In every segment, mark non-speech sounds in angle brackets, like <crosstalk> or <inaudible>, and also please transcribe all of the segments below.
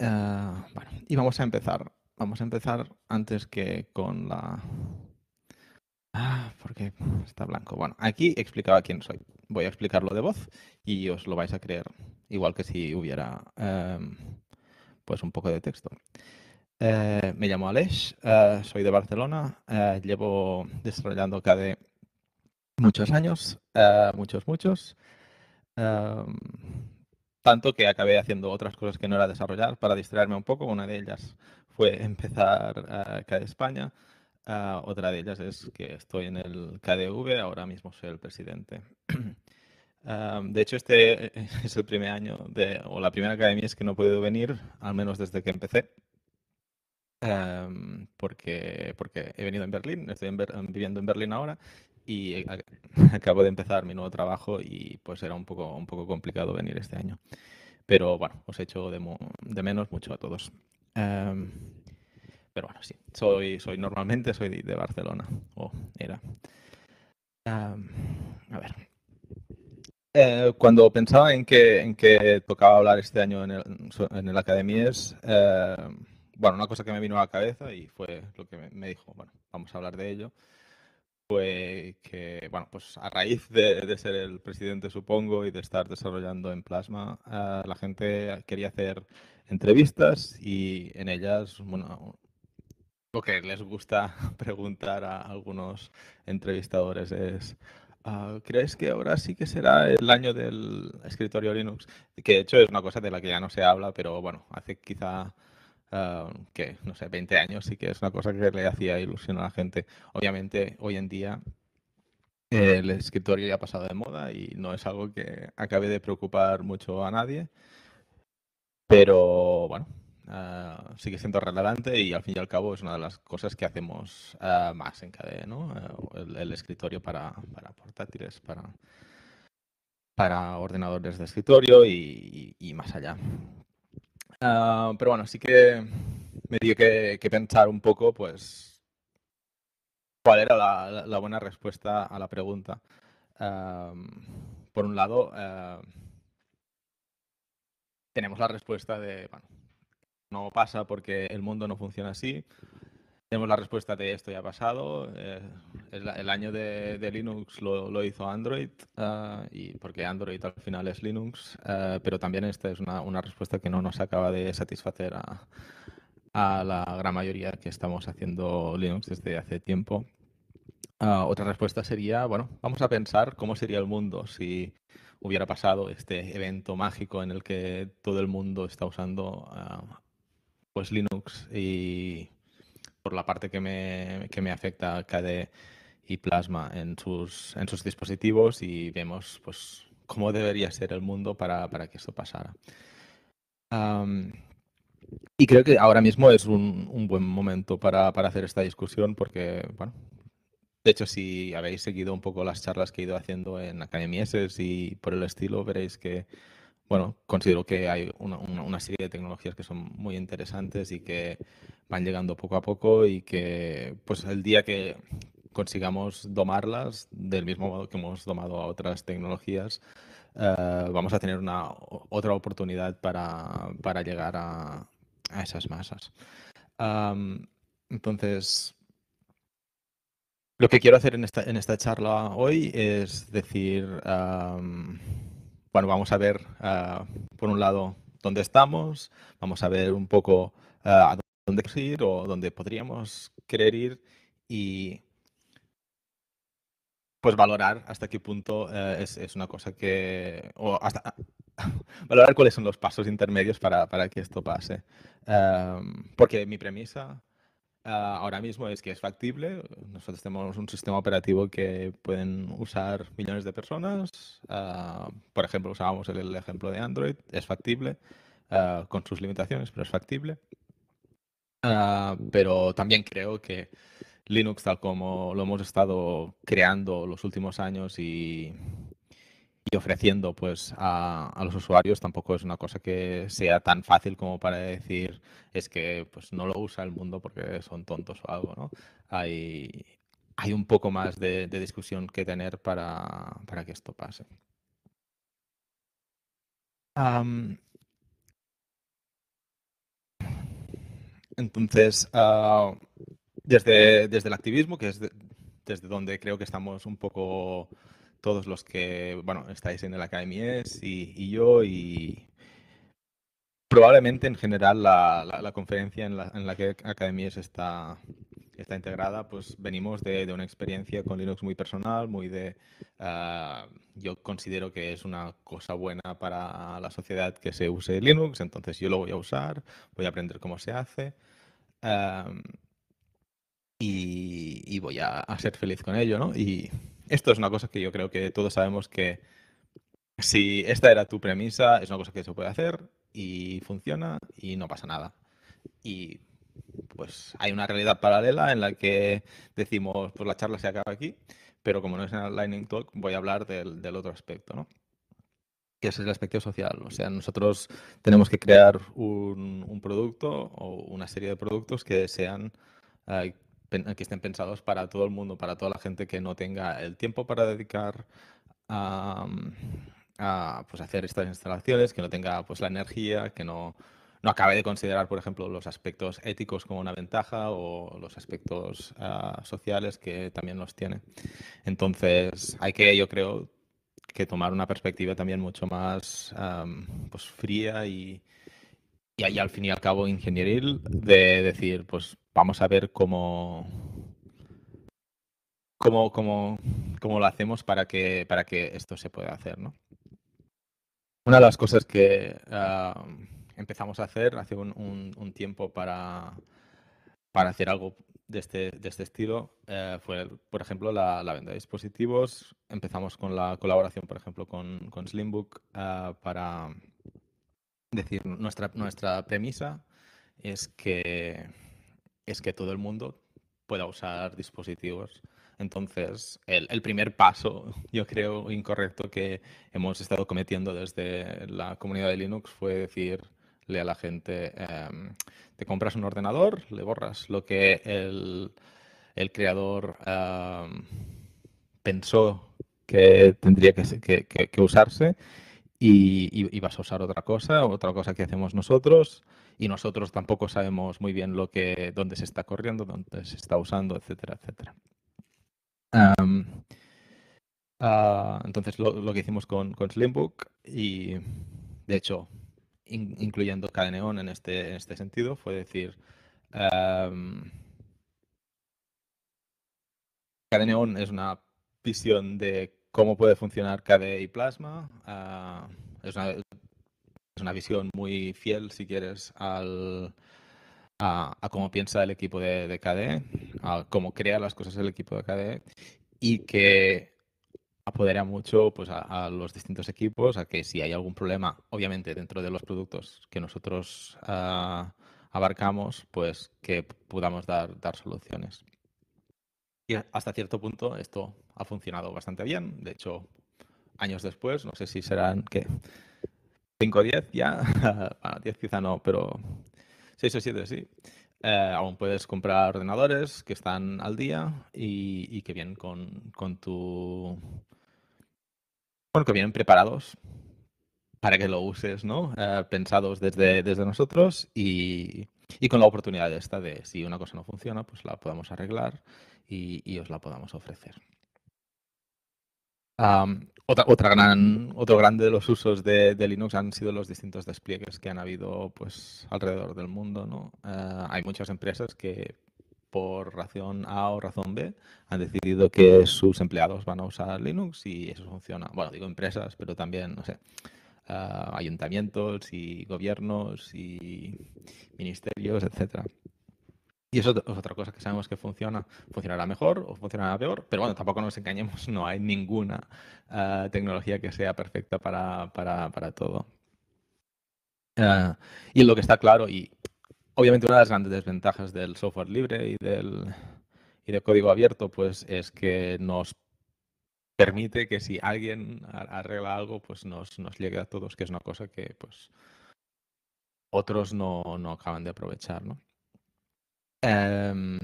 Ah, bueno, y vamos a empezar. Vamos a empezar antes que con la... Ah, porque está blanco. Bueno, aquí explicaba quién soy. Voy a explicarlo de voz y os lo vais a creer, igual que si hubiera em, pues un poco de texto. Eh, me llamo Alex eh, soy de Barcelona, eh, llevo desarrollando KDE muchos años, muchos, muchos. Em, tanto que acabé haciendo otras cosas que no era desarrollar para distraerme un poco. Una de ellas fue <laughs> empezar a eh, CAD España. Ah, otra de ellas es que estoy en el KDV, ahora mismo soy el presidente. <clears throat> Ah, de hecho, este <laughs> es el primer año de, o la primera academia es que no he podido venir, al menos desde que empecé, ah, porque, porque he venido en Berlín, estoy viviendo en Berlín ahora y <laughs> acabo de empezar mi nuevo trabajo y pues era un poco, un poco complicado venir este año. Pero bueno, os echo de, de menos mucho a todos. Em, pero bueno, sí, soy, soy normalmente soy de, Barcelona, o era. Em, a ver. Eh, cuando pensaba en que, en que tocaba hablar este año en el, en el Academies, eh, bueno, una cosa que me vino a la cabeza y fue lo que me dijo, bueno, vamos a hablar de ello fue que, bueno, pues a raíz de, ser el presidente, supongo, y de estar desarrollando en Plasma, ah, la gente quería hacer entrevistas y en ellas, bueno, lo que les gusta <laughs> preguntar a algunos entrevistadores es, ah, ¿crees que ahora sí que será el año del escritorio Linux? Que de hecho es una cosa de la que ya no se habla, pero bueno, hace quizá Ah, que, no sé, 20 años y que es una cosa que le hacía ilusión a la gente. Obviamente, hoy en día el escritorio ya ha pasado de moda y no es algo que acabe de preocupar mucho a nadie, pero bueno. Ah, sigue siendo relevante y al fin y al cabo es una de las cosas que hacemos ah, más en KDE, El, escritorio para, portátiles, para, para ordenadores de escritorio y más allá. Ah, pero bueno, sí que me dio que, pensar un poco, pues, cuál era la, buena respuesta a la pregunta. por un lado, eh, tenemos la respuesta de, bueno, no pasa porque el mundo no funciona así, tenemos la respuesta de esto ya ha pasado. Eh, el, año de, Linux lo, hizo Android, ah, y porque Android al final es Linux, ah, pero también esta es una, respuesta que no nos acaba de satisfacer a, la gran mayoría que estamos haciendo Linux desde hace tiempo. Ah, otra respuesta sería, bueno, vamos a pensar cómo sería el mundo si hubiera pasado este evento mágico en el que todo el mundo está usando pues Linux y por la parte que me, que me afecta KDE y Plasma en sus, en sus dispositivos y vemos pues, cómo debería ser el mundo para, que esto pasara. y creo que ahora mismo es un, buen momento para, hacer esta discusión porque, bueno, de hecho si habéis seguido un poco las charlas que he ido haciendo en Academias y por el estilo, veréis que bueno, considero que hay una, serie de tecnologías que son muy interesantes y que van llegando poco a poco y que pues el día que consigamos domarlas del mismo modo que hemos domado a otras tecnologías, eh, vamos a tener una, otra oportunidad para, para llegar a, a, esas masas. entonces, lo que quiero hacer en esta, en esta charla hoy es decir bueno, vamos a ver, ah, por un lado, dónde estamos, vamos a ver un poco ah, a dónde ir o dónde podríamos querer ir y pues valorar hasta qué punto eh, es, una cosa que, o hasta <laughs> valorar cuáles son los pasos intermedios para, que esto pase. Ah, porque mi premisa Ah, ahora mismo es que es factible. Nosotros tenemos un sistema operativo que pueden usar millones de personas. Ah, por ejemplo, usábamos el, ejemplo de Android. Es factible ah, con sus limitaciones, pero es factible. pero también creo que Linux, tal como lo hemos estado creando los últimos años y y ofreciendo pues a, los usuarios tampoco es una cosa que sea tan fácil como para decir es que pues no lo usa el mundo porque son tontos o algo, ¿no? Hay, un poco más de, discusión que tener para, que esto pase. entonces, ah, desde, desde el activismo, que es desde donde creo que estamos un poco todos los que, bueno, estáis en el Academy y, y, yo y probablemente en general la, conferencia en la, que Academy está, está integrada, pues venimos de, una experiencia con Linux muy personal, muy de... Ah, yo considero que es una cosa buena para la sociedad que se use Linux, entonces yo lo voy a usar, voy a aprender cómo se hace. Ah, y, voy a, a, ser feliz con ello, ¿no? Y, esto es una cosa que yo creo que todos sabemos que si esta era tu premisa, es una cosa que se puede hacer y funciona y no pasa nada. Y pues hay una realidad paralela en la que decimos, pues la charla se acaba aquí, pero como no es en Lightning Talk, voy a hablar del, otro aspecto, ¿no? que es el aspecto social. O sea, nosotros tenemos que crear un, producto o una serie de productos que sean eh, que estén pensados para todo el mundo, para toda la gente que no tenga el tiempo para dedicar a, mm, pues, hacer estas instalaciones, que no tenga pues, la energía, que no, no acabe de considerar, por ejemplo, los aspectos éticos como una ventaja o los aspectos ah, sociales que también los tiene. Entonces, hay que, yo creo, que tomar una perspectiva también mucho más pues, fría y, y ahí al fin y al cabo ingenieril de decir, pues vamos a ver cómo, cómo, cómo, lo hacemos para que, para que esto se pueda hacer, Una de las cosas que empezamos a hacer hace un, tiempo para, para hacer algo de este, este estilo eh, fue, por ejemplo, la, venta de dispositivos. Empezamos con la colaboración, por ejemplo, con, Slimbook eh, para, decir, nuestra, nuestra premisa es que, es que todo el mundo pueda usar dispositivos. Entonces, el, primer paso, <laughs> yo creo, incorrecto que hemos estado cometiendo desde la comunidad de Linux fue decirle a la gente, em, te compras un ordenador, le borras lo que el, el creador em, pensó que tendría que, que, que usarse y, vas a usar otra cosa, otra cosa que hacemos nosotros, y nosotros tampoco sabemos muy bien lo que, dónde se está corriendo, dónde se está usando, etcétera, etcétera. Ah, entonces, lo, que hicimos con, Slimbook y, de hecho, incluyendo KDNeon en este, este sentido, fue decir... Um, KDNeon es una visión de cómo puede funcionar KDE y Plasma. Ah, es, una, visión muy fiel, si quieres, a, cómo piensa el equipo de, KDE, a cómo crea las cosas el equipo de KDE y que apodera mucho pues, a, los distintos equipos, a que si hay algún problema, obviamente dentro de los productos que nosotros ah, abarcamos, pues que podamos dar soluciones. Y hasta cierto punto esto ha funcionado bastante bien. De hecho, años después, no sé si serán, que 5 o 10 ya, 10 <laughs> quizá no, pero 6 o 7 sí. Eh, aún puedes comprar ordenadores que están al día y, que vienen con, con, tu... Bueno, que vienen preparados para que lo uses, ¿no? Eh, pensados desde, desde nosotros y, y con la oportunidad esta de si una cosa no funciona, pues la podamos arreglar y, y os la podamos ofrecer. Um, otra, otra, gran, otro grande de los usos de, Linux han sido los distintos despliegues que han habido pues, alrededor del mundo. ¿no? Eh, hay muchas empresas que por razón A o razón B han decidido que sus empleados van a usar Linux y eso funciona. Bueno, digo empresas, pero también, no sé, eh, ayuntamientos y gobiernos y ministerios, etcétera. Y eso es otra cosa que sabemos que funciona. Funcionará mejor o funcionará peor, pero bueno, tampoco nos engañemos, no hay ninguna ah, tecnología que sea perfecta para, todo. Ah, y lo que está claro, y obviamente una de las grandes desventajas del software libre y del, y del código abierto, pues es que nos permite que si alguien arregla algo, pues nos, nos llegue a todos, que es una cosa que pues otros no, no acaban de aprovechar, ¿no? Em,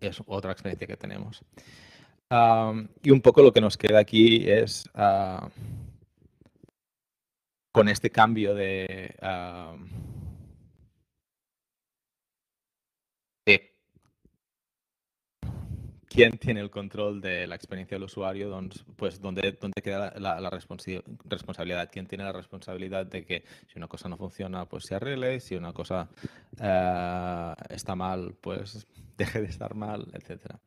es otra experiencia que tenemos. y un poco lo que nos queda aquí es, ah, con este cambio de, quién tiene el control de la experiencia del usuario, pues, ¿dónde, queda la, responsabilidad? ¿Quién tiene la responsabilidad de que si una cosa no funciona, pues se arregle, si una cosa eh, está mal, pues <laughs> deje de estar mal, etcétera?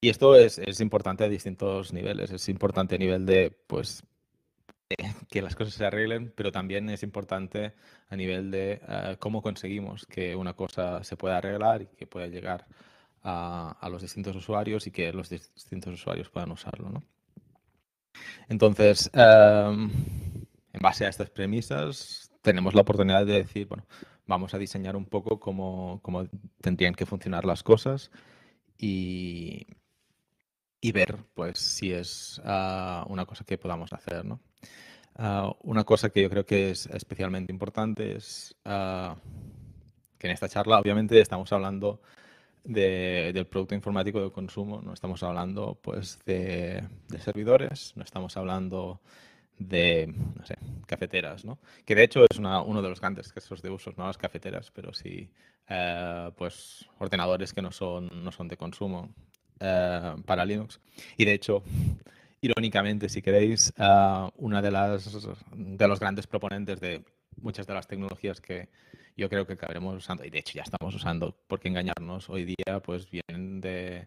y esto es, importante a distintos niveles. Es importante a nivel de, pues, <laughs> que las cosas se arreglen, pero también es importante a nivel de eh, cómo conseguimos que una cosa se pueda arreglar y que pueda llegar a, los distintos usuarios y que los distintos usuarios puedan usarlo. ¿no? Entonces, em, en base a estas premisas, tenemos la oportunidad de decir, bueno, vamos a diseñar un poco cómo, tendrían que funcionar las cosas y, y ver pues, si es ah, una cosa que podamos hacer. Ah, una cosa que yo creo que es especialmente importante es ah, que en esta charla obviamente estamos hablando del producto informático de consumo. No estamos hablando pues de, servidores, no estamos hablando de, cafeteras, ¿no? Que de hecho es uno de los grandes casos de uso, no las cafeteras, pero sí, eh, pues, ordenadores que no son, no son de consumo eh, para Linux. Y de hecho, irónicamente, si queréis, eh, una de las, de los grandes proponentes de muchas de las tecnologías que yo creo que acabaremos usando, y de hecho ya estamos usando, porque engañarnos hoy día, pues vienen de,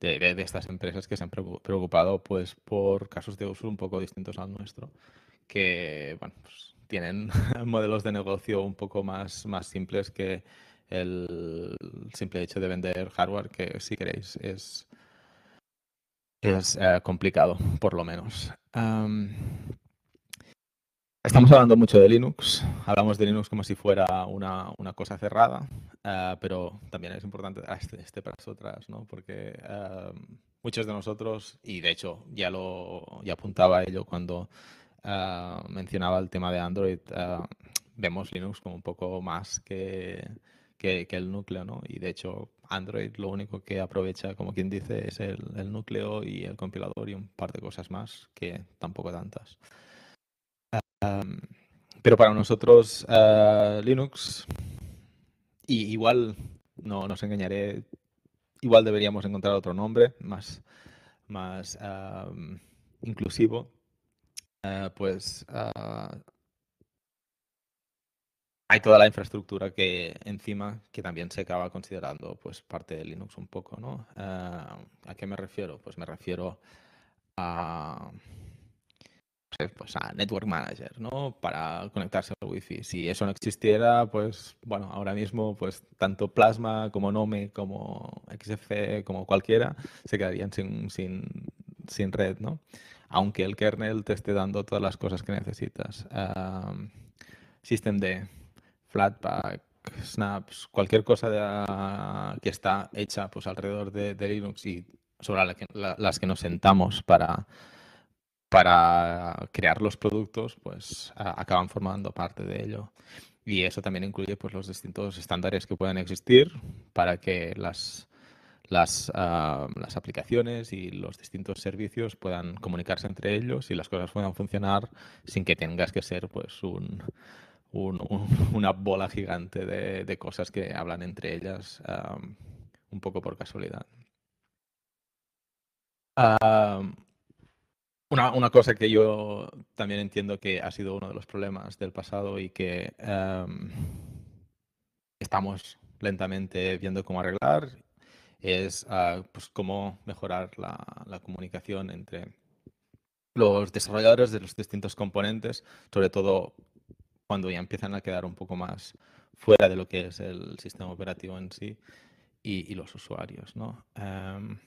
de, estas empresas que se han preocupado pues por casos de uso un poco distintos al nuestro, que bueno, pues, tienen <laughs> modelos de negocio un poco más, más simples que el simple hecho de vender hardware, que si queréis es, es eh, complicado, por lo menos. Estamos hablando mucho de Linux, hablamos de Linux como si fuera una, cosa cerrada, eh, pero también es importante ah, este, este, para las otras, ¿no? Porque eh, muchos de nosotros, y de hecho ya lo ya apuntaba ello cuando eh, mencionaba el tema de Android, vemos Linux como un poco más que, que, el núcleo, ¿no? Y de hecho Android lo único que aprovecha, como quien dice, es el, el núcleo y el compilador y un par de cosas más que tampoco tantas pero para nosotros ah, Linux, igual, no nos engañaré, igual deberíamos encontrar otro nombre más, más inclusivo, ah, pues ah, hay toda la infraestructura que encima que también se acaba considerando pues parte de Linux un poco, ¿no? ¿A qué me refiero? Pues me refiero a pues, eh, pues, a Network Manager, ¿no? Para conectarse al Wi-Fi. Si eso no existiera, pues bueno, ahora mismo, pues tanto Plasma como Nome, como XFCE, como cualquiera, se quedarían sin, red, ¿no? Aunque el kernel te esté dando todas las cosas que necesitas. Systemd, Flatpak, Snaps, cualquier cosa ah, que está hecha pues alrededor de, Linux y sobre las que nos sentamos para para crear los productos, pues acaban formando parte de ello. Y eso también incluye pues, los distintos estándares que puedan existir para que las, las, ah, las, aplicaciones y los distintos servicios puedan comunicarse entre ellos y las cosas puedan funcionar sin que tengas que ser pues un, una bola gigante de, cosas que hablan entre ellas ah, un poco por casualidad. Ah, una, cosa que yo también entiendo que ha sido uno de los problemas del pasado y que em, estamos lentamente viendo cómo arreglar es ah, pues, cómo mejorar la, comunicación entre los desarrolladores de los distintos componentes, sobre todo cuando ya empiezan a quedar un poco más fuera de lo que es el sistema operativo en sí y, los usuarios. Em,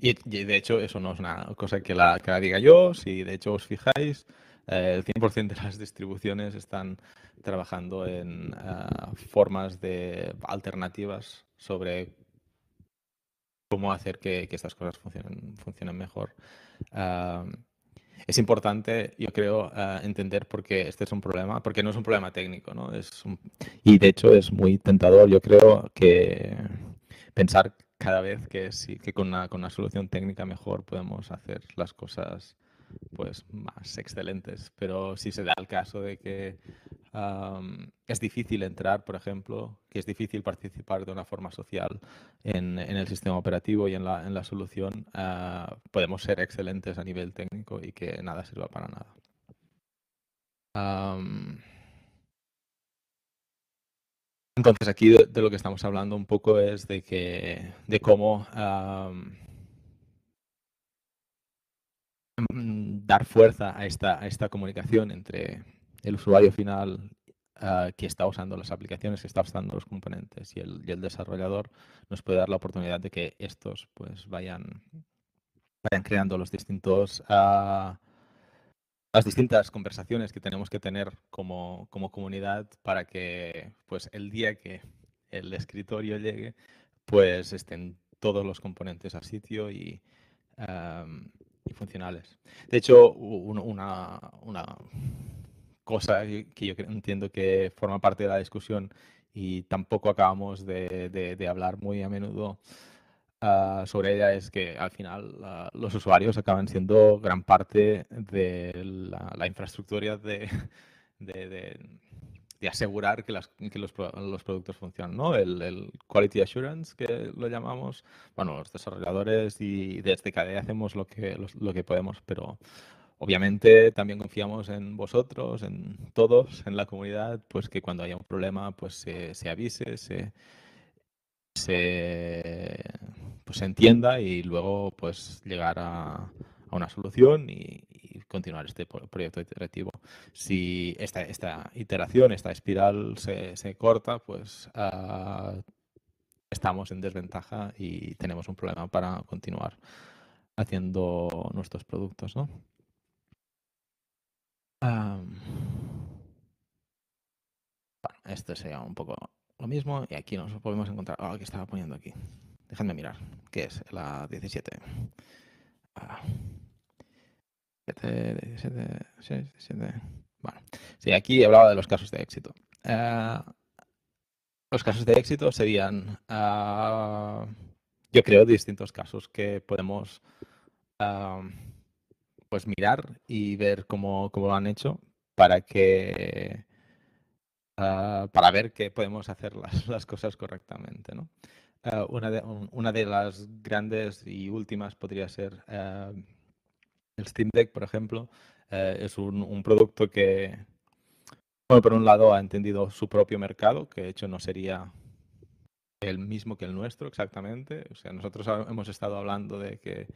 y, de hecho, eso no es una cosa que la, que diga yo. Si de hecho os fijáis, eh, el 100% de las distribuciones están trabajando en ah, formas de alternativas sobre cómo hacer que, estas cosas funcionen, mejor. es importante, yo creo, ah, entender por qué este es un problema, porque no es un problema técnico, ¿no? Es Y de hecho es muy tentador, yo creo, que pensar cada vez que sí, que con una, con una solución técnica mejor podemos hacer las cosas pues más excelentes. Pero si se da el caso de que es difícil entrar, por ejemplo, que es difícil participar de una forma social en, en el sistema operativo y en la, en la solución, ah, podemos ser excelentes a nivel técnico y que nada sirva para nada. Entonces aquí de, lo que estamos hablando un poco es de que de cómo dar fuerza a esta, a esta comunicación entre el usuario final ah, que está usando las aplicaciones, que está usando los componentes y el, desarrollador nos puede dar la oportunidad de que estos pues vayan, vayan creando los distintos ah, las distintas conversaciones que tenemos que tener como, como comunidad para que pues, el día que el escritorio llegue, pues estén todos los componentes a sitio y, funcionales. De hecho, una, una, cosa que yo entiendo que forma parte de la discusión y tampoco acabamos de, de hablar muy a menudo Ah, sobre ella es que al final ah, los usuarios acaban siendo gran parte de la, infraestructura <laughs> de, asegurar que, los, productos funcionan, ¿no? El, quality assurance que lo llamamos. Bueno, los desarrolladores y desde día hacemos lo que, lo que podemos, pero obviamente también confiamos en vosotros, en todos, en la comunidad, pues que cuando haya un problema, pues se, avise, se, pues se entienda y luego pues llegar a, una solución y, continuar este proyecto iterativo. Si esta, esta iteración, esta espiral se, corta, pues ah, estamos en desventaja y tenemos un problema para continuar haciendo nuestros productos, ¿no? bueno, esto sería un poco lo mismo y aquí nos podemos encontrar. Ah, que estaba poniendo aquí. Dejadme mirar. ¿Qué es? La 17. Ah. 17, Bueno, sí, aquí hablaba de los casos de éxito. Eh, los casos de éxito serían, ah, yo creo, distintos casos que podemos ah, pues mirar y ver cómo, lo han hecho para que ah, para ver que podemos hacer las, las cosas correctamente, ¿no? Eh, una, de, una, de, las grandes y últimas podría ser eh, el Steam Deck, por ejemplo. Eh, es un, producto que, bueno, por un lado ha entendido su propio mercado, que de hecho no sería el mismo que el nuestro exactamente. O sea, nosotros hemos estado hablando de que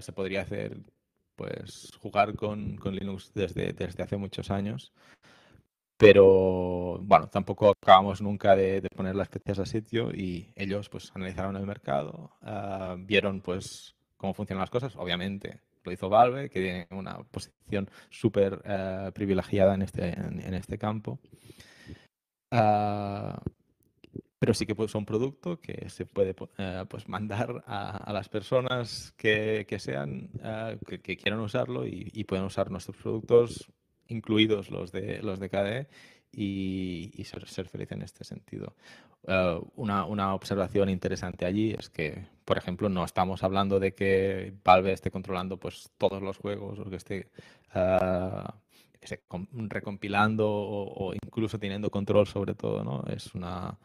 se podría hacer, pues, jugar con, Linux desde, desde hace muchos años pero bueno, tampoco acabamos nunca de, poner las especias a sitio y ellos pues analizaron el mercado, ah, vieron pues cómo funcionan las cosas, obviamente lo hizo Valve, que tiene una posición súper ah, privilegiada en este, este campo. Ah, pero sí que pues, un producto que se puede eh, pues, mandar a, las personas que, sean, que, quieran usarlo y, y pueden usar nuestros productos incluidos los de, los de KDE, y, ser, feliz en este sentido. Eh, una, observación interesante allí es que, por ejemplo, no estamos hablando de que Valve esté controlando pues, todos los juegos o que esté eh, recompilando o, incluso teniendo control sobre todo. ¿no? Es una,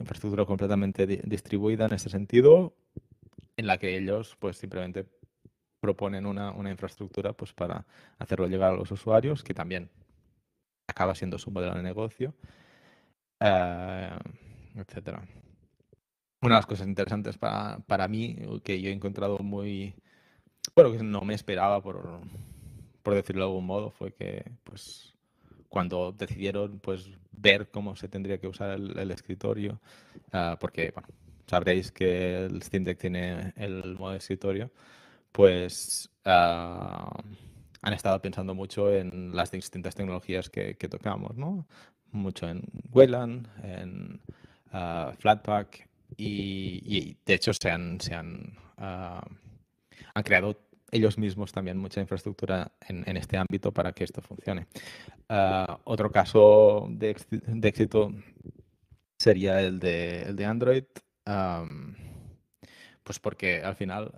infraestructura completamente distribuida en este sentido, en la que ellos pues simplemente proponen una, infraestructura pues, para hacerlo llegar a los usuarios, que también acaba siendo su modelo de negocio, eh, etcétera. Una de las cosas interesantes para, mí, que yo he encontrado muy, bueno, que no me esperaba por, por decirlo de algún modo, fue que pues cuando decidieron pues ver cómo se tendría que usar el, escritorio, eh, porque bueno, sabréis que el Steam Deck tiene el modo de escritorio, pues ah, han estado pensando mucho en las distintas tecnologías que, tocamos, ¿no? Mucho en Wayland, en ah, Flatpak y, de hecho se han, se han, ah, han creado ellos mismos también mucha infraestructura en, este ámbito para que esto funcione. otro caso de, éxito sería el de, el de Android, pues porque al final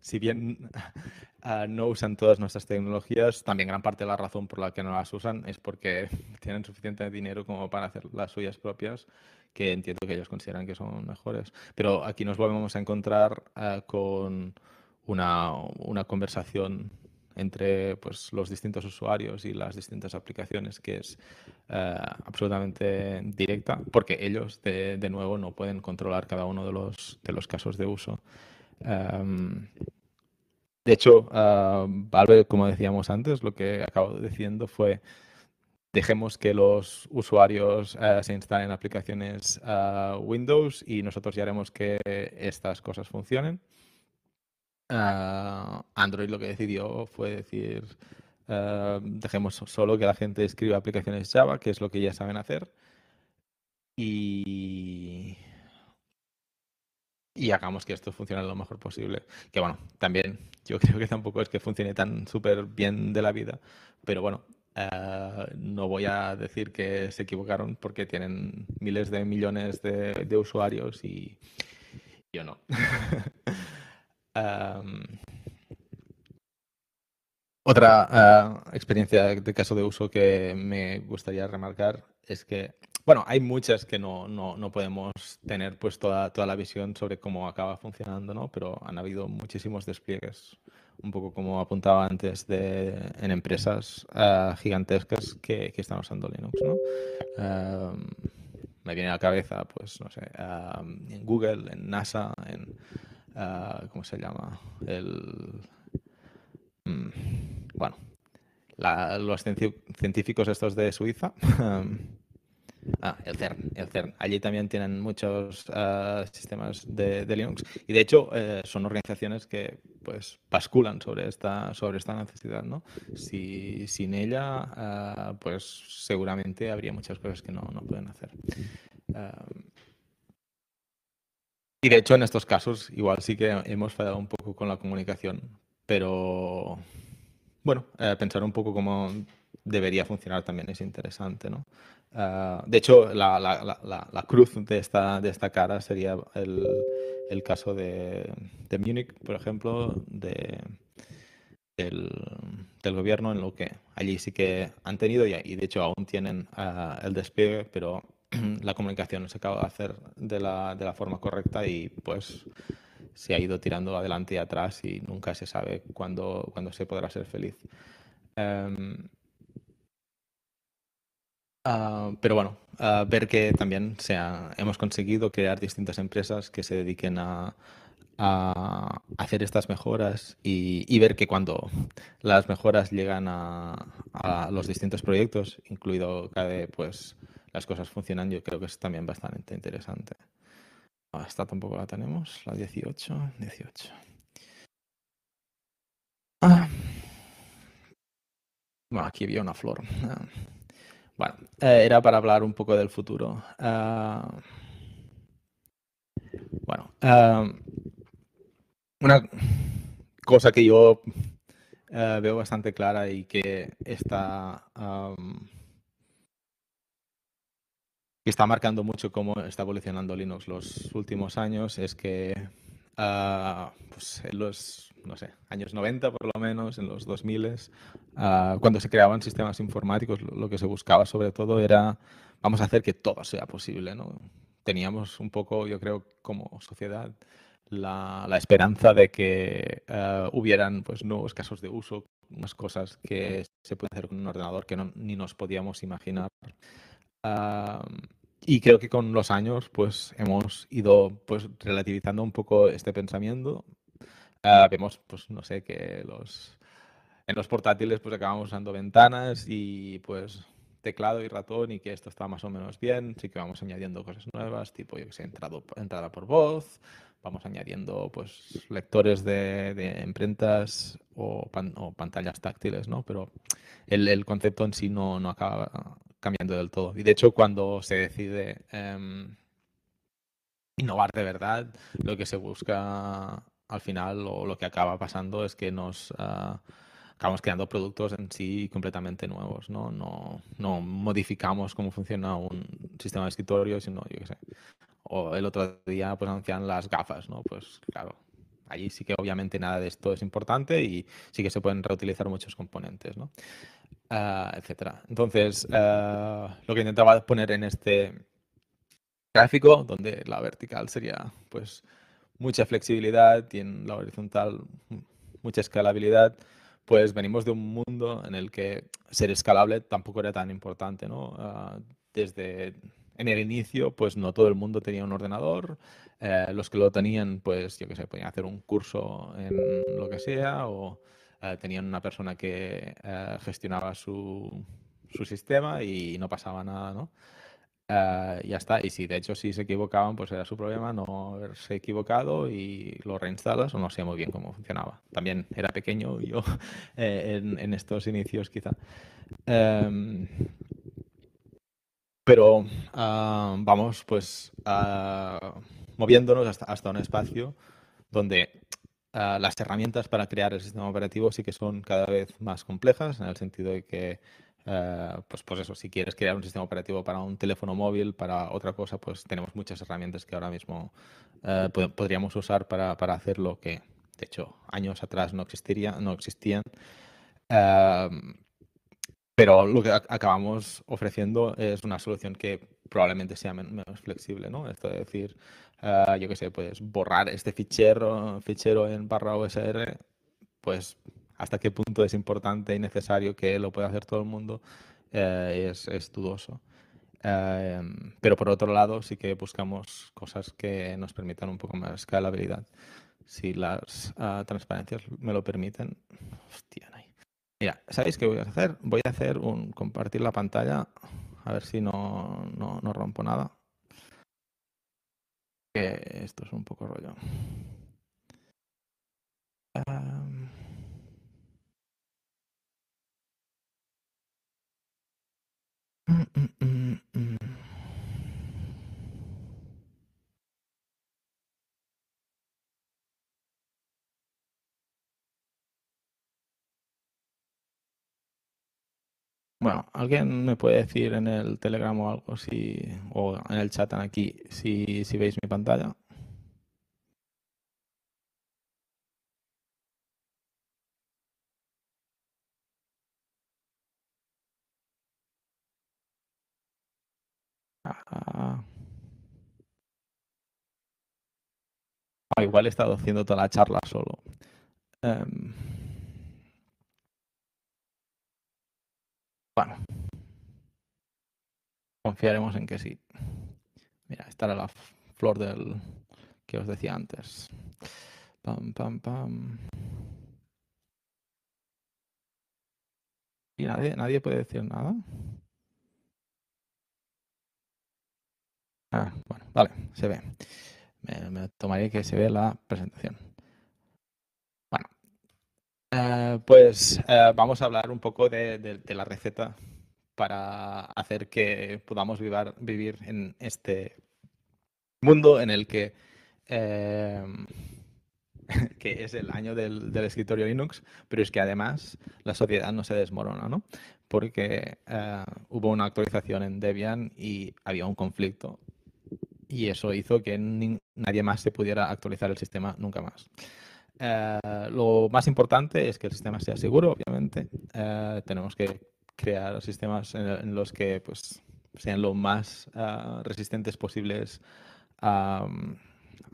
si bien <laughs> ah, no usan todas nuestras tecnologías, también gran parte de la razón por la que no las usan es porque <laughs> tienen suficiente dinero como para hacer las suyas propias, que entiendo que ellos consideran que son mejores. Pero aquí nos volvemos a encontrar ah, con una, conversación entre pues, los distintos usuarios y las distintas aplicaciones que es ah, absolutamente directa, porque ellos de, nuevo no pueden controlar cada uno de los casos de uso. Em, de hecho, ah, Valve, como decíamos antes, lo que acabo diciendo fue dejemos que los usuarios eh, se instalen aplicaciones ah, Windows y nosotros ya haremos que estas cosas funcionen. Ah, Android lo que decidió fue decir, eh, dejemos solo que la gente escriba aplicaciones Java, que es lo que ya saben hacer. Y y hagamos que esto funcione lo mejor posible. Que bueno, también yo <laughs> creo que tampoco es que funcione tan súper bien de la vida, pero bueno, eh, no voy a decir que se equivocaron porque tienen miles de millones de, usuarios y yo no. <laughs> otra eh, experiencia de caso de uso que me gustaría remarcar es que bueno, hay muchas que no, no, no podemos tener pues toda, la visión sobre cómo acaba funcionando, ¿no? Pero han habido muchísimos despliegues, un poco como apuntaba antes, de, en empresas ah, gigantescas que, están usando Linux, ¿no? Ah, me viene a la cabeza, pues, no sé, ah, en Google, en NASA, en... ¿Cómo se llama? El... Mm, bueno, los científicos estos de Suiza... <laughs> Ah, el CERN, el CERN. Allí también tienen muchos ah, sistemas de, Linux y de hecho eh, son organizaciones que pues basculan sobre esta, sobre esta necesidad, ¿no? Si, sin ella, ah, pues seguramente habría muchas cosas que no, pueden hacer. Ah, y de hecho en estos casos igual sí que hemos fallado un poco con la comunicación, pero bueno, eh, pensar un poco cómo debería funcionar también es interesante, ¿no? Ah, de hecho, la, cruz de esta, cara sería el, caso de, de Múnich, por ejemplo, de, del, gobierno, en lo que allí sí que han tenido y, de hecho aún tienen ah, el despliegue, pero <clears throat> la comunicación no se acaba de hacer de la, forma correcta y pues se ha ido tirando adelante y atrás y nunca se sabe cuándo, se podrá ser feliz. Em, Ah, pero bueno, ver que también hemos conseguido crear distintas empresas que se dediquen a, hacer estas mejoras y, ver que cuando las mejoras llegan a, los distintos proyectos, incluido KDE, pues las cosas funcionan, yo creo que es también bastante interesante. Esta tampoco la tenemos, la 18, 18. Ah. Bueno, aquí había una flor. Ah. Bueno, eh, era para hablar un poco del futuro. Ah, bueno, ah, una cosa que yo eh, veo bastante clara y que está, que está marcando mucho cómo está evolucionando Linux los últimos años es que ah, pues, eh, los no sé, años 90 por lo menos, en los 2000, uh, ah, cuando se creaban sistemas informáticos, lo, que se buscaba sobre todo era, vamos a hacer que todo sea posible, ¿no? Teníamos un poco, yo creo, como sociedad, la, esperanza de que eh, hubieran pues, nuevos casos de uso, unas cosas que se puede hacer con un ordenador que ni nos podíamos imaginar. Ah, y creo que con los años pues hemos ido pues relativizando un poco este pensamiento Ah, vemos, pues no sé, que los en los portátiles pues acabamos usando ventanas y pues teclado y ratón y que esto está más o menos bien, sí que vamos añadiendo cosas nuevas, tipo yo que sé, entrado, entrada por voz, vamos añadiendo pues lectores de, imprentas o, pantallas táctiles, ¿no? Pero el, concepto en sí no, acaba cambiando del todo. Y de hecho cuando se decide em, innovar de verdad, lo que se busca al final lo, que acaba pasando es que nos ah, acabamos creando productos en sí completamente nuevos, ¿no? No, modificamos cómo funciona un sistema de escritorio, sino, yo qué sé. O el otro día, pues, anuncian las gafas, ¿no? Pues, claro, allí sí que obviamente nada de esto es importante y sí que se pueden reutilizar muchos componentes, ¿no? Ah, etcétera. Entonces, ah, lo que intentaba poner en este gráfico, donde la vertical sería, pues, mucha flexibilidad y en la horizontal mm, mucha escalabilidad, pues venimos de un mundo en el que ser escalable tampoco era tan importante, ¿no? Ah, desde en el inicio, pues no todo el mundo tenía un ordenador. Eh, los que lo tenían, pues yo qué sé, podían hacer un curso en lo que sea o eh, tenían una persona que eh, gestionaba su, su, sistema y no pasaba nada, ¿no? Eh, ya está. Y si de hecho si se equivocaban, pues era su problema no haberse equivocado y lo reinstalas o no sé muy bien cómo funcionaba. También era pequeño <laughs> yo eh, en, estos inicios quizá. Em, pero ah, vamos pues ah, moviéndonos hasta, hasta, un espacio donde ah, las herramientas para crear el sistema operativo sí que son cada vez más complejas en el sentido de que eh, pues, pues eso, si quieres crear un sistema operativo para un teléfono móvil, para otra cosa, pues tenemos muchas herramientas que ahora mismo eh, podríamos usar para, hacer lo que, de hecho, años atrás no, existiría, no existían. Em, pero lo que acabamos ofreciendo es una solución que probablemente sea menos flexible, ¿no? Esto de decir, eh, yo qué sé, puedes borrar este fichero, fichero en barra OSR, pues hasta qué punto es importante y necesario que lo pueda hacer todo el mundo eh, es, dudoso. Em, pero por otro lado, sí que buscamos cosas que nos permitan un poco más escalabilidad. Si las ah, transparencias me lo permiten. Hostia, no Mira, ¿sabéis qué voy a hacer? Voy a hacer un compartir la pantalla. A ver si no, rompo nada. esto es un poco rollo. Em, Bueno, ¿alguien me puede decir en el Telegram o algo si, o en el chat aquí si, si veis mi pantalla? Ah. ah. igual he estado haciendo toda la charla solo. Em. Bueno. Confiaremos en que sí. Mira, esta era la flor del que os decía antes. Pam, pam, pam. ¿Y nadie, nadie puede decir nada? Ah, bueno, vale, se ve. Me, tomaré tomaría que se ve la presentación. Bueno, eh, pues eh, vamos a hablar un poco de, la receta para hacer que podamos vivir en este mundo en el eh, <laughs> que, es el año del, del, escritorio Linux, pero es que además la sociedad no se desmorona, ¿no? Porque hubo una actualización en Debian y había un conflicto y eso hizo que nadie más se pudiera actualizar el sistema nunca más. Eh, lo más importante es que el sistema sea seguro, obviamente. Eh, tenemos que crear sistemas en, los que pues, sean lo más ah, resistentes posibles a,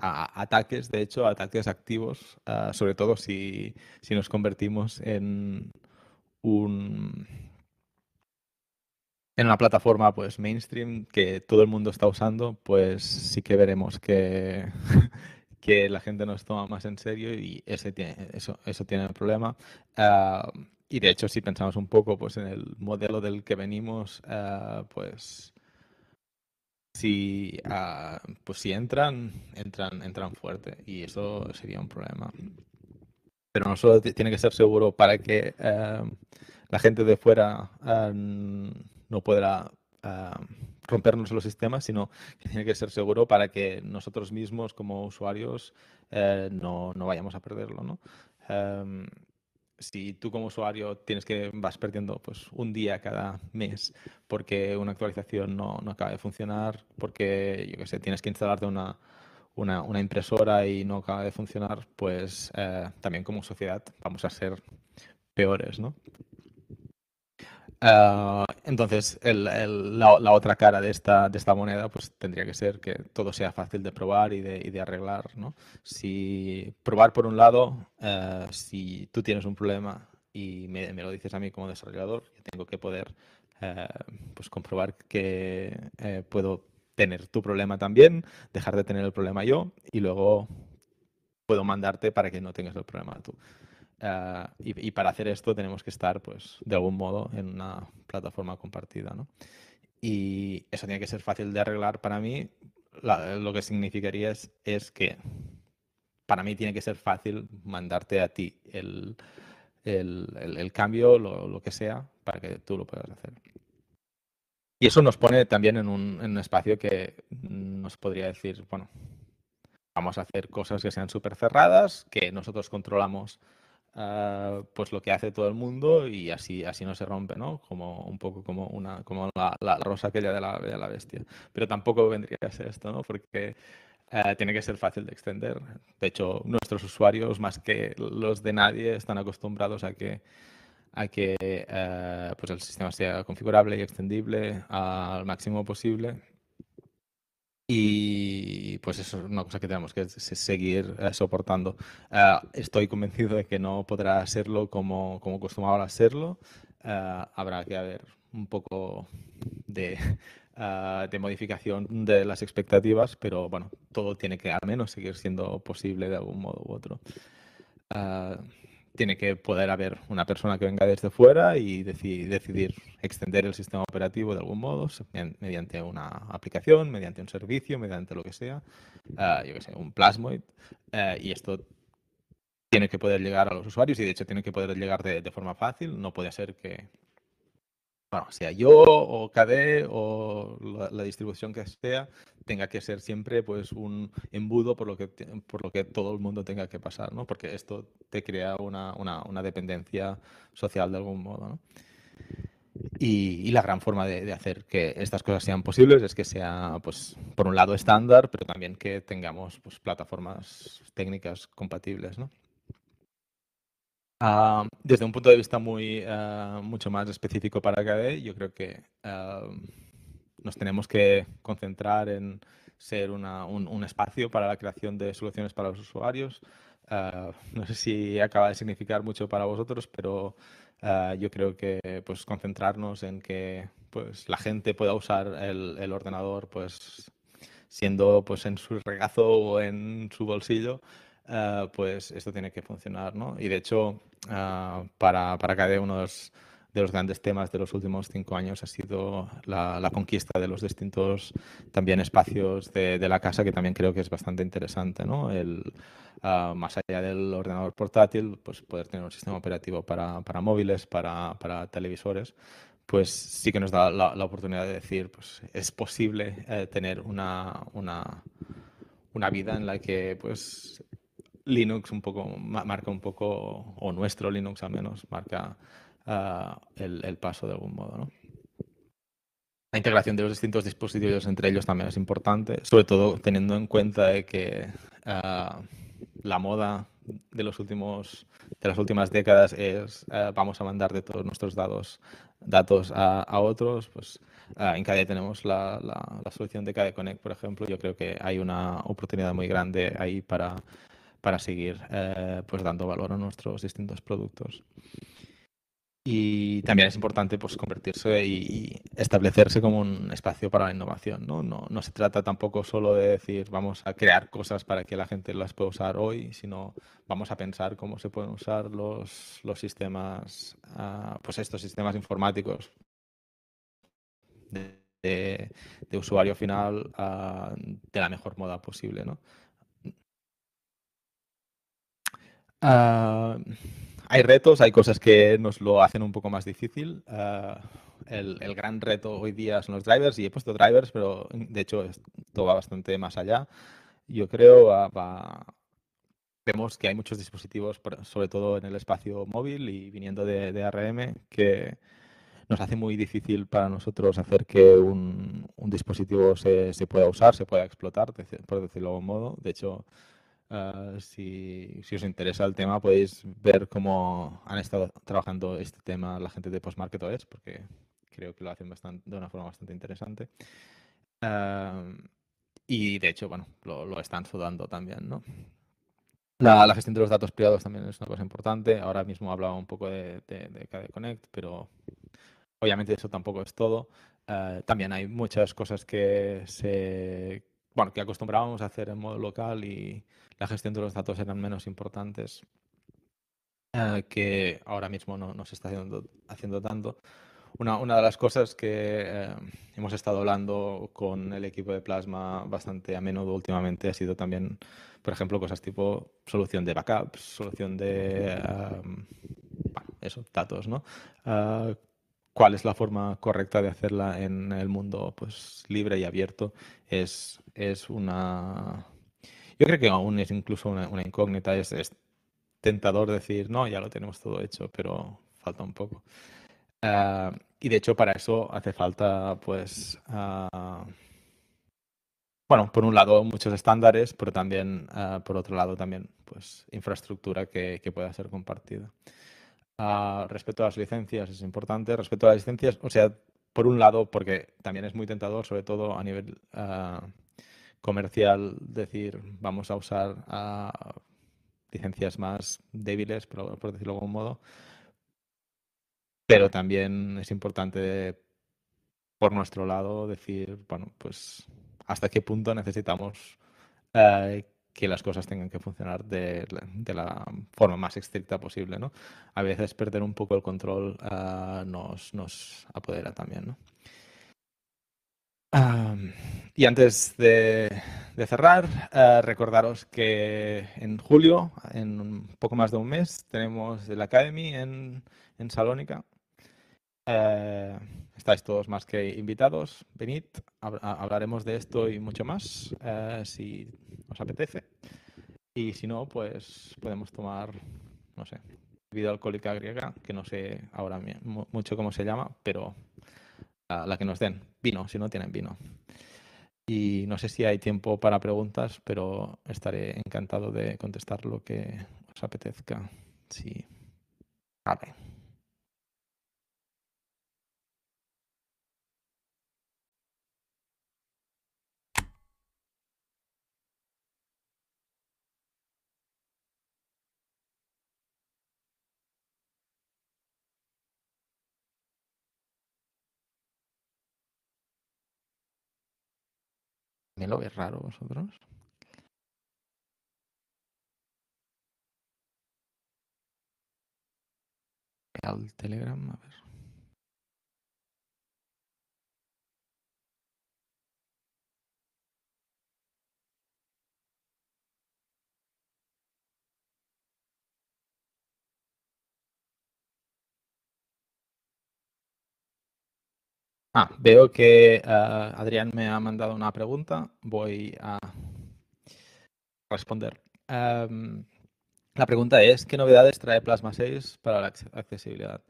ataques, de hecho, a ataques activos, ah, sobre todo si nos convertimos en un en una plataforma pues mainstream que todo el mundo está usando, pues sí que veremos que, <laughs> que la gente nos toma más en serio y ese tiene, eso, eso tiene el problema. Ah, y de hecho, si pensamos un poco pues, en el modelo del que venimos, ah, pues si, ah, pues si entran, entran, entran fuerte y eso sería un problema. Pero no solo tiene que ser seguro para que la gente de fuera no podrá ah, rompernos los sistemas, sino que tiene que ser seguro para que nosotros mismos como usuarios eh, no, vayamos a perderlo. ¿no? Em, si tú como usuario tienes que vas perdiendo pues un día cada mes porque una actualización no, acaba de funcionar, porque yo que sé, tienes que instalarte una, una, impresora y no acaba de funcionar, pues eh, también como sociedad vamos a ser peores, ¿no? Ah, entonces, la, otra cara de esta, moneda pues, tendría que ser que todo sea fácil de probar y de, arreglar. ¿no? Si probar por un lado, eh, si tú tienes un problema y me, lo dices a mí como desarrollador, tengo que poder eh, pues, comprobar que eh, puedo tener tu problema también, dejar de tener el problema yo y luego puedo mandarte para que no tengas el problema tú. Eh, y, para hacer esto tenemos que estar, pues, de algún modo en una plataforma compartida, ¿no? Y eso tiene que ser fácil de arreglar para mí. lo que significaría es, es, que para mí tiene que ser fácil mandarte a ti el, el, el, cambio, lo, lo, que sea, para que tú lo puedas hacer. Y eso nos pone también en un, en un espacio que nos podría decir, bueno, vamos a hacer cosas que sean súper cerradas, que nosotros controlamos Ah, pues lo que hace todo el mundo y así, así no se rompe, ¿no? Como un poco como una, como la, rosa aquella de la, de la bestia. Pero tampoco vendría a ser esto, ¿no? Porque eh, tiene que ser fácil de extender. De hecho, nuestros usuarios, más que los de nadie, están acostumbrados a que, a que eh, pues el sistema sea configurable y extendible al máximo posible. Y pues eso es una cosa que tenemos que seguir eh, soportando. Ah, estoy convencido de que no podrá serlo como, como costumaba serlo. Ah, habrá que haber un poco de, ah, de, modificación de las expectativas, pero bueno, todo tiene que al menos seguir siendo posible de algún modo u otro tiene que poder haber una persona que venga desde fuera y decidir extender el sistema operativo de algún modo, mediante una aplicación, mediante un servicio, mediante lo que sea, ah, yo que sé, un plasmoid. Eh, y esto tiene que poder llegar a los usuarios y de hecho tiene que poder llegar de, forma fácil. No puede ser que, sea yo o KDE o la distribución que sea, tenga que ser siempre pues un embudo por lo que, por lo que todo el mundo tenga que pasar, Porque esto te crea una, dependencia social de algún modo, Y, la gran forma de, hacer que estas cosas sean posibles es que sea, pues, por un lado estándar, pero también que tengamos pues, plataformas técnicas compatibles. Ah, desde un punto de vista muy, ah, mucho más específico para KDE, yo creo que ah, nos tenemos que concentrar en ser un, un, espacio para la creación de soluciones para los usuarios. Ah, no sé si acaba de significar mucho para vosotros, pero ah, yo creo que pues, concentrarnos en que pues, la gente pueda usar el, ordenador pues, siendo pues, en su regazo o en su bolsillo, ah, pues esto tiene que funcionar. ¿no? Y de hecho, para, para cada uno de los de los grandes temas de los últimos cinco años ha sido la, conquista de los distintos también espacios de, la casa, que también creo que es bastante interesante, ¿no? El, ah, más allá del ordenador portátil, pues poder tener un sistema operativo para, móviles, para, televisores, pues sí que nos da la, oportunidad de decir, pues es posible eh, tener una, una, una, vida en la que pues Linux un poco marca un poco, o nuestro Linux al menos, marca el, paso de algún modo. ¿no? La integración de los distintos dispositivos entre ellos también es importante, sobre todo teniendo en cuenta de que ah, la moda de los últimos de las últimas décadas es ah, vamos a mandar de todos nuestros datos datos a, a otros pues ah, en CADE tenemos la, la, solución de CADE Connect por ejemplo yo creo que hay una oportunidad muy grande ahí para para seguir eh, pues dando valor a nuestros distintos productos y también es importante pues, convertirse y, establecerse como un espacio para la innovación. ¿no? ¿no? se trata tampoco solo de decir vamos a crear cosas para que la gente las pueda usar hoy, sino vamos a pensar cómo se pueden usar los, los sistemas, ah, pues estos sistemas informáticos de, usuario final ah, de la mejor moda posible. ¿no? Ah, hay retos, hay cosas que nos lo hacen un poco más difícil. Eh, el, gran reto hoy día son los drivers y he puesto drivers, pero mm, de hecho esto va bastante más allá. Yo creo vemos que hay muchos dispositivos, sobre todo en el espacio móvil y viniendo de, de ARM, que nos hace muy difícil para nosotros hacer que un, dispositivo se, se, pueda usar, se pueda explotar, por decirlo de algún modo. De hecho, Ah, si, os interesa el tema, podéis ver cómo han estado trabajando este tema la gente de Postmarket porque creo que lo hacen bastante, de una forma bastante interesante. Ah, y de hecho, bueno, lo, están sudando también, La, gestión de los datos privados también es una cosa importante. Ahora mismo hablaba un poco de, de, KD Connect, pero obviamente eso tampoco es todo. Ah, también hay muchas cosas que se bueno, que acostumbrábamos a hacer en modo local y la gestión de los datos eran menos importantes eh, que ahora mismo no, nos se está haciendo, tanto. Una, de las cosas que eh, hemos estado hablando con el equipo de Plasma bastante a menudo últimamente ha sido también, por ejemplo, cosas tipo solución de backups, solución de eh, datos, ¿no? cuál es la forma correcta de hacerla en el mundo pues, libre y abierto es, es una... Yo creo que aún es incluso una, incógnita, es, tentador decir, no, ya lo tenemos todo hecho, pero falta un poco. Ah, y de hecho para eso hace falta, pues, ah, bueno, por un lado muchos estándares, pero también, ah, por otro lado también, pues, infraestructura que pueda ser compartida respecto a las licencias, es importante. Respecto a las licencias, o sea, por un lado, porque también es muy tentador, sobre todo a nivel eh, comercial, decir, vamos a usar licencias más débiles, por, por decirlo de algún modo. Pero también es importante, por nuestro lado, decir, bueno, pues hasta qué punto necesitamos eh, que las cosas tengan que funcionar de, la forma más estricta posible, ¿no? A veces perder un poco el control ah, nos, apodera también, y antes de, cerrar, ah, recordaros que en julio, en un poco más de un mes, tenemos el Academy en, Salónica. Ah, Estáis todos más que invitados. Venid, hablaremos de esto y mucho más eh, si os apetece. Y si no, pues podemos tomar, no sé, bebida alcohólica griega, que no sé ahora mucho cómo se llama, pero la que nos den. Vino, si no tienen vino. Y no sé si hay tiempo para preguntas, pero estaré encantado de contestar lo que os apetezca. Sí. Vale. ¿Me lo ves raro vosotros? Al Telegram, a ver. Ah. veo que ah, Adrián me ha mandado una pregunta. Voy a responder. la pregunta es, ¿qué novedades trae Plasma 6 para la accesibilidad?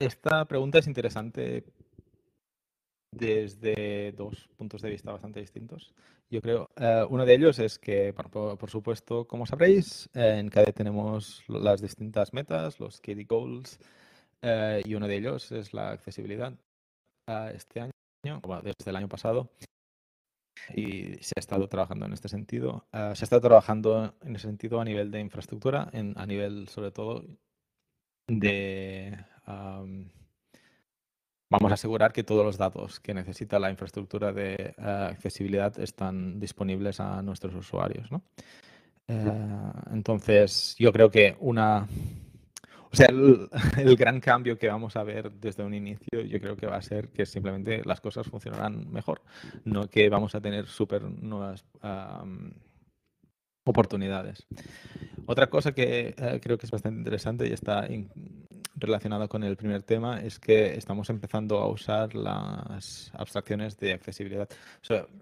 esta pregunta es interesante desde dos puntos de vista bastante distintos. Yo creo, eh, uno de ellos es que, por, supuesto, como sabréis, en CADE tenemos las distintas metas, los KD Goals, eh, y uno de ellos es la accesibilidad este año, desde el año pasado. Y se ha estado trabajando en este sentido. Eh, se se está trabajando en ese sentido a nivel de infraestructura, en, a nivel sobre todo de... vamos a asegurar que todos los datos que necesita la infraestructura de eh, accesibilidad están disponibles a nuestros usuarios. entonces, yo creo que una o sea, el, gran cambio que vamos a ver desde un inicio, yo creo que va a ser que simplemente las cosas funcionarán mejor, no que vamos a tener súper nuevas oportunidades. Otra cosa que eh, creo que es bastante interesante y está relacionada con el primer tema es que estamos empezando a usar las abstracciones de accesibilidad.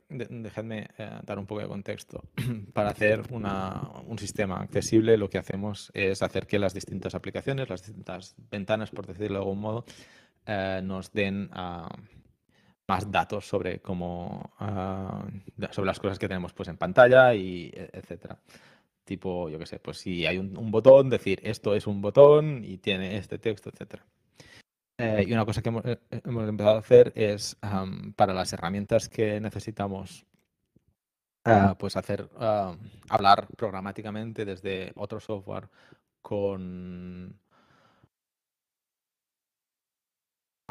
dejadme eh, dar un poco de contexto. <clears throat> Para hacer un sistema accesible, lo que hacemos es hacer que las distintas aplicaciones, las distintas ventanas, por decirlo de algún modo, eh, nos den a más datos sobre cómo ah, sobre las cosas que tenemos pues en pantalla y e, etcétera. Tipo, yo qué sé, pues si hay un, botón, decir esto es un botón y tiene este texto, etcétera. Eh, y una cosa que hemos, eh, eh, empezado a hacer es para las herramientas que necesitamos ah, pues hacer ah, hablar programáticamente desde otro software con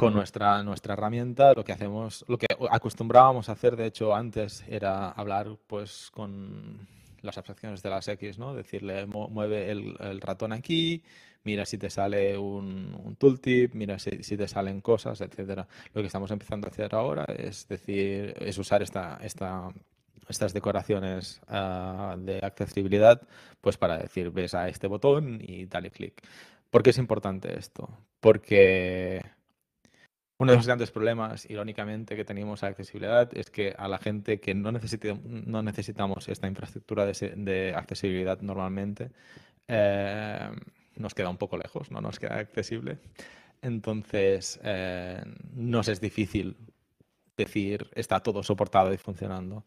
con nuestra, nuestra herramienta lo que hacemos, lo que acostumbrábamos a hacer, de hecho, antes era hablar pues con las abstracciones de las X, ¿no? Decirle, mueve el, ratón aquí, mira si te sale un, tooltip, mira si, te salen cosas, etcétera. Lo que estamos empezando a hacer ahora es decir, es usar esta, estas decoraciones ah, de accesibilidad, pues para decir, ves a este botón y dale clic. ¿Por qué es importante esto? Porque uno de los grandes problemas, irónicamente, que tenemos a accesibilidad es que a la gente que no, no necesitamos esta infraestructura de, accesibilidad normalmente, eh, nos queda un poco lejos, no nos queda accesible. Entonces, eh, nos es difícil decir, está todo soportado y funcionando.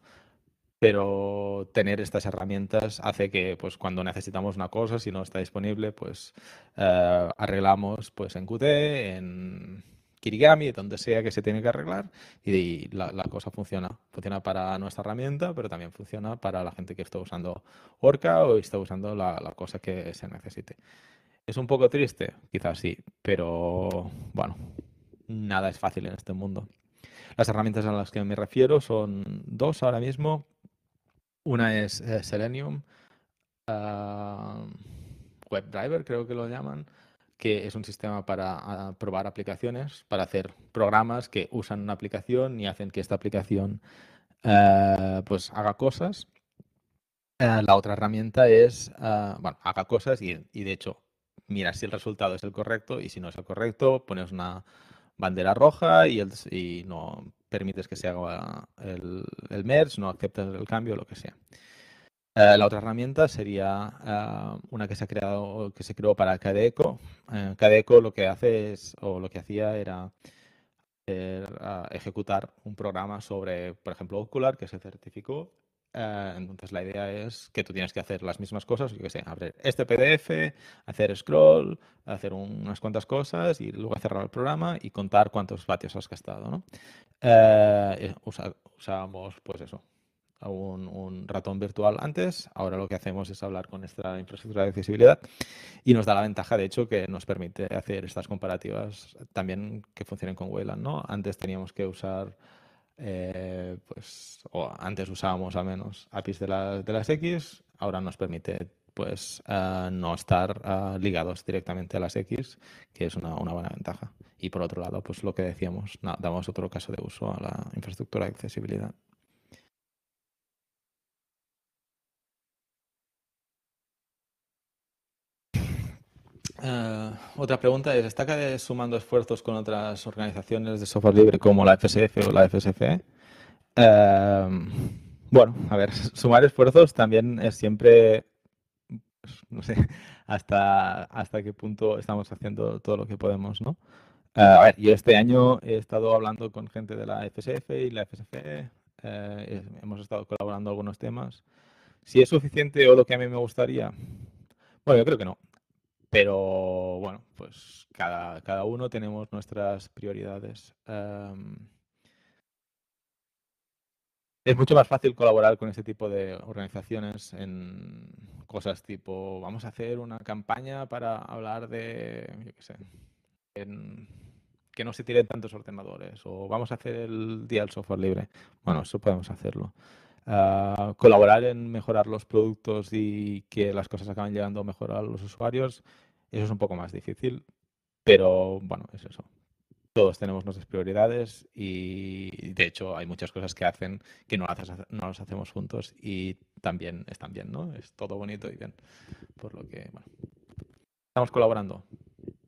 Pero tener estas herramientas hace que pues, cuando necesitamos una cosa, si no está disponible, pues eh, arreglamos pues, en Qt, en Kirigami, donde sea que se tiene que arreglar, y, la, cosa funciona. Funciona para nuestra herramienta, pero también funciona para la gente que está usando Orca o está usando la, cosa que se necesite. Es un poco triste, quizás sí, pero bueno, nada es fácil en este mundo. Las herramientas a las que me refiero son dos ahora mismo. Una es eh, Selenium, ah, WebDriver creo que lo llaman, que es un sistema para ah, probar aplicaciones, para hacer programas que usan una aplicación y hacen que esta aplicación eh, pues haga cosas. Eh, la otra herramienta es, eh, bueno, haga cosas y, de hecho, mira si el resultado es el correcto y si no es el correcto, pones una bandera roja y, el, no permites que se haga el, el merge, no aceptas el cambio, lo que sea. Eh, la otra herramienta sería eh, una que se ha creado, que se creó para Cadeco. Eh, Cadeco lo que hace o lo que hacía era ejecutar un programa sobre, por ejemplo, Ocular, que se certificó. entonces la idea es que tú tienes que hacer las mismas cosas, yo que sé, abrir este PDF, hacer scroll, hacer unas cuantas cosas y luego cerrar el programa y contar cuántos vatios has gastado, ¿no? usamos pues eso, un, ratón virtual antes. Ahora lo que hacemos es hablar con esta infraestructura de accesibilidad y nos da la ventaja, de hecho, que nos permite hacer estas comparativas también que funcionen con Wayland. ¿no? Antes teníamos que usar, eh, pues, o antes usábamos al menos APIs de, las X, ahora nos permite pues eh, no estar eh, ligados directamente a las X, que es una, buena ventaja. Y por otro lado, pues lo que decíamos, damos otro caso de uso a la infraestructura de accesibilidad. Eh, otra pregunta es, ¿está sumando esfuerzos con otras organizaciones de software libre como la FSF o la FSFE? Eh, bueno, a ver, <laughs> sumar esfuerzos también es siempre, pues, no sé, <laughs> hasta, hasta qué punto estamos haciendo todo lo que podemos, ¿no? Eh, a ver, yo este año he estado hablando con gente de la FSF y la FSFE, hemos estado colaborando algunos temas. Si es suficiente o lo que a mí me gustaría, bueno, yo creo que no. Pero bueno, pues cada, uno tenemos nuestras prioridades. Em. es mucho más fácil colaborar con este tipo de organizaciones en cosas tipo, vamos a hacer una campaña para hablar de, yo qué sé, que no se tiren tantos ordenadores o vamos a hacer el día del software libre. Bueno, eso podemos hacerlo. Ah, colaborar en mejorar los productos y que las cosas acaben llegando mejor a los usuarios, eso es un poco más difícil, pero bueno, es eso. Todos tenemos nuestras prioridades y de hecho hay muchas cosas que hacen que no, no las hacemos juntos y también están bien, ¿no? Es todo bonito y bien. Por lo que, bueno. ¿Estamos colaborando?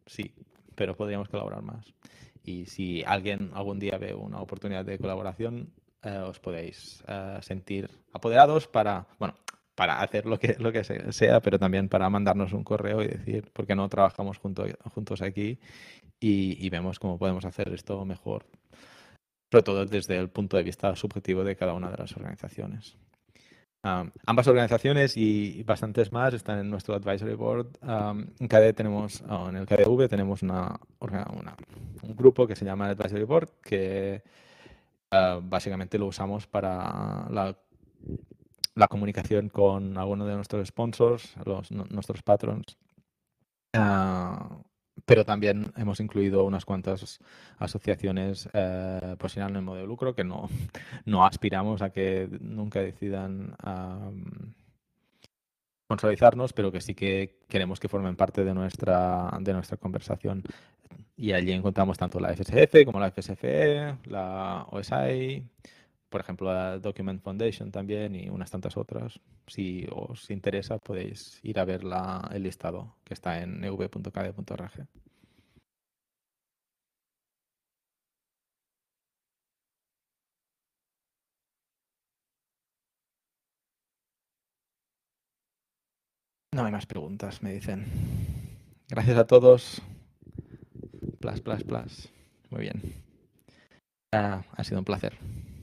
Sí, pero podríamos colaborar más. Y si alguien algún día ve una oportunidad de colaboración, eh, os podéis eh, sentir apoderados para, bueno, para hacer lo que, lo que sea, pero también para mandarnos un correo y decir, ¿por qué no trabajamos juntos aquí y, vemos cómo podemos hacer esto mejor? Sobre todo desde el punto de vista subjetivo de cada una de las organizaciones. ambas organizaciones y bastantes más están en nuestro advisory board. en, KD tenemos, en el KDV tenemos una, un grupo que se llama Advisory Board, que ah, básicamente lo usamos para la la comunicación con alguno de nuestros sponsors, nuestros patrons. Ah, pero también hemos incluido unas cuantas asociaciones eh, en pues sin de lucro que no, <laughs> no aspiramos a que nunca decidan a sponsorizarnos, pero que sí que queremos que formen parte de nuestra, de nuestra conversación. Y allí encontramos tanto la FSF como la FSFE, la OSI, por ejemplo, a Document Foundation también y unas tantas otras. Si os interesa, podéis ir a ver la, el listado que está en ev.kd.org. No hay más preguntas, me dicen. Gracias a todos. Plas, plas, plas. Muy bien. ha sido un placer.